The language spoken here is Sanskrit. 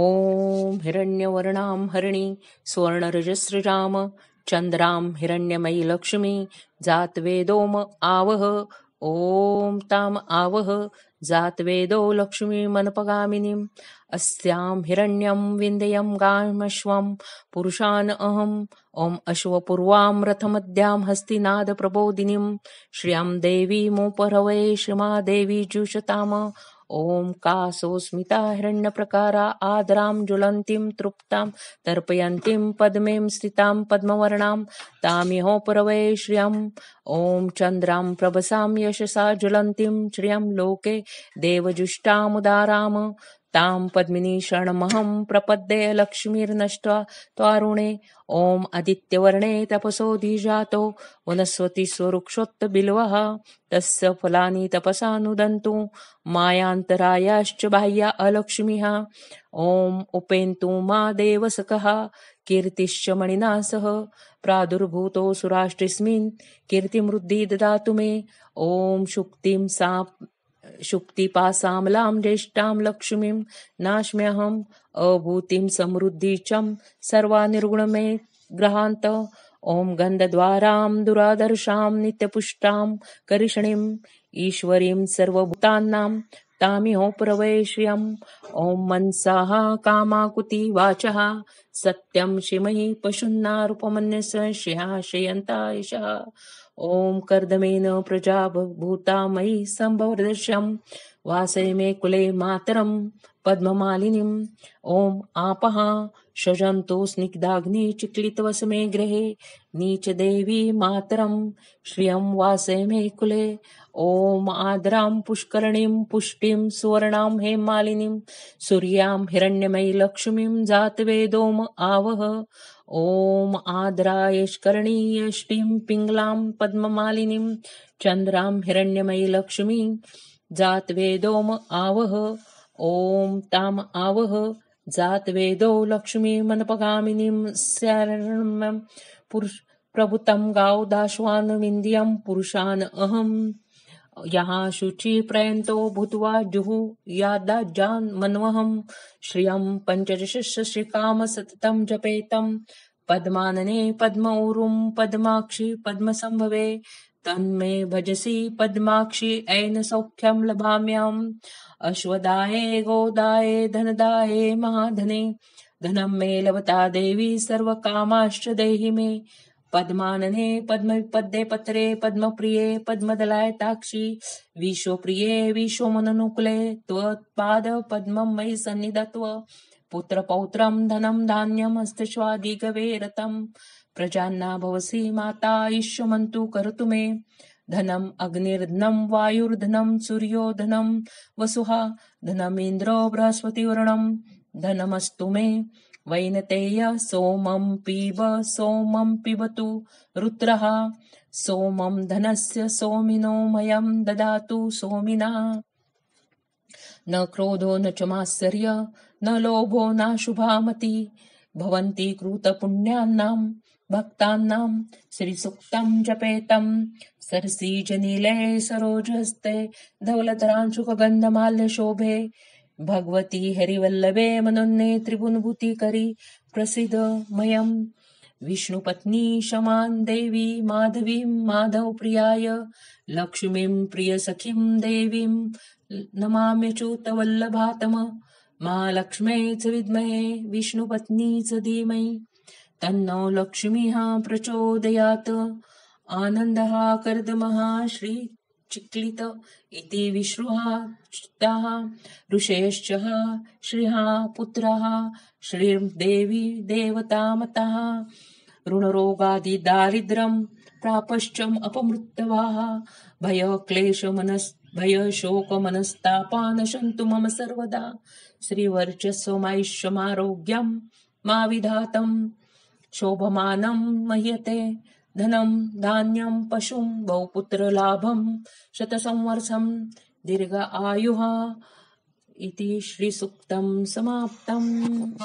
ॐ हिरण्यवर्णाम् हरिणी सुवर्णरजसृजाम चन्द्राम् लक्ष्मी जातवेदोम आवह ॐ ताम आवह जातवेदो लक्ष्मीमनपगामिनीम् अस्याम् हिरण्यम् विन्दयम् गामश्वम् पुरुषान् अहम् ॐ अश्वपूर्वाम् रथमद्याम् हस्तिनादप्रबोधिनीम् श्रियाम् श्रीमा देवी जुषताम ॐ कासोऽस्मिता हिरण्यप्रकारा आदरां ज्वलन्तीं तृप्तां तर्पयन्तीं स्थिता स्थितां पद्मवर्णां तामिहोपरवै श्रियम् ओं चंद्रा प्रभसां यशसा ज्वलन्तीं श्रियं लोके देवजुष्टामुदाराम ताम् पद्मिनी शरणमहं प्रपद्ये लक्ष्मीर्नष्ट्वा त्वारुणे ॐ आदित्यवर्णे तपसो धीजातो वनस्वति स्वरुक्षोत्त तस्य फलानि तपसानुदन्तु मायान्तरायाश्च बाह्या अलक्ष्मीः ॐ उपेन्तु मा देवसखः कीर्तिश्च मणिना सह प्रादुर्भूतो सुराष्ट्रिस्मिन् कीर्तिमृद्धि ददातु मे ॐ शुक्तिं सा शुक्तिपासाम्लाम् ज्येष्ठां लक्ष्मीम् नाश्म्यहम् अभूतिम् समृद्धि च सर्वा निर्गुण ॐ गन्धद्वाराम् दुरादर्शाम् नित्यपुष्टाम् करिष्णीम् ईश्वरीम् सर्वभूतान्नाम् तामिहो प्रवेश्यम् मनसाः कामाकुति वाचः ॐ कर्दमेन प्रजाभूता मयि सम्भवृश वासै मे कुले मातरम् पद्ममालिनीम् ॐ आपहा स्निग्धाग्नि चिक्लितवस मे गृहे देवी मातरम् श्रियं वासय मे कुले ॐ आद्रां पुष्करणीं पुष्टिं सुवर्णां हे मालिनीम् सूर्यां हिरण्यमयि लक्ष्मीं जातवेदोम आवह ॐ आद्रा यष्कर्णीयष्टिं पिङ्गलां पद्ममालिनीं चन्द्रां हिरण्यमयी लक्ष्मी जातवेदोम आवह ॐ ताम् आवह जातवेदो लक्ष्मी मनपगामिनीं पुरुष प्रभुतं गाव दाश्वान् विन्द्यं पुरुषान अहम् यहाँ शुचिप्रयन्तो भूतवा जुहु श्रिय पंच श्रियम् काम सततम् जपेतम् पद्मानने पद्माक्षी पद्म संभवे तन्मे भजसी पद्माक्षी ऐन सौख्यम लभाम्यहम् अश्वदाये गोदाये धनदाये महाधने धनम मे लवता देवी सर्वकामाश्च देहि मे पद्मानने पद्मविपदे पत्रे पद्म पद्मदलाय ताक्षी विश्वप्रिये विश्वमननुकुले त्वत्पाद पद्म मयि सन्निधत्व धनम धान्यम धान्यं हस्तश्वादिगवे रतम प्रजान्ना भवसि माता इष्यमन्तु करतु मे धनम् अग्निर्धनं वायुर्धनं सूर्योधनं वसुहा बृहस्पति बृहस्पतिवर्णं धनमस्तु मे पिबतु धनस्य सोमिनो मयम् ददातु सोमिना न क्रोधो न च मासर्य न लोभो नाशुभामति भवन्ति कृतपुण्यानाम् भक्तान्नाम् श्रीसुक्तम् जपेतं सरसीजनीले सरोजहस्ते धौलतरांशुकगन्धमाल्यशोभे भगवती हरिवल्लभे मनोन्ने त्रिभुनभूति करि विष्णुपत्नी शमान् देवी माधवीं माधवप्रियाय लक्ष्मीं प्रिय सखीं देवीम् नमाम्य चूत वल्लभातम मालक्ष्मै च विद्महे विष्णुपत्नी च धीमहि तन्नो लक्ष्मीः प्रचोदयात् आनन्दः कर्दमः श्री चिक्लित इति विश्रुः चित्तः ऋषयश्च श्रिः पुत्रः श्रीं देवी देवतामतः ऋणरोगादिदारिद्र्यं प्रापश्चम् अपमृत्तवाः भयक्लेशमनस् भयशोकमनस्तापान् शन्तु मम सर्वदा श्रीवर्चस्वमायुष्यमारोग्यं मा विधातं शोभमानं मह्यते धनम् धान्यम् पशुम् बहुपुत्रलाभम् शतसंवर्षम् दीर्घ आयुः इति श्रीसूक्तम् समाप्तम्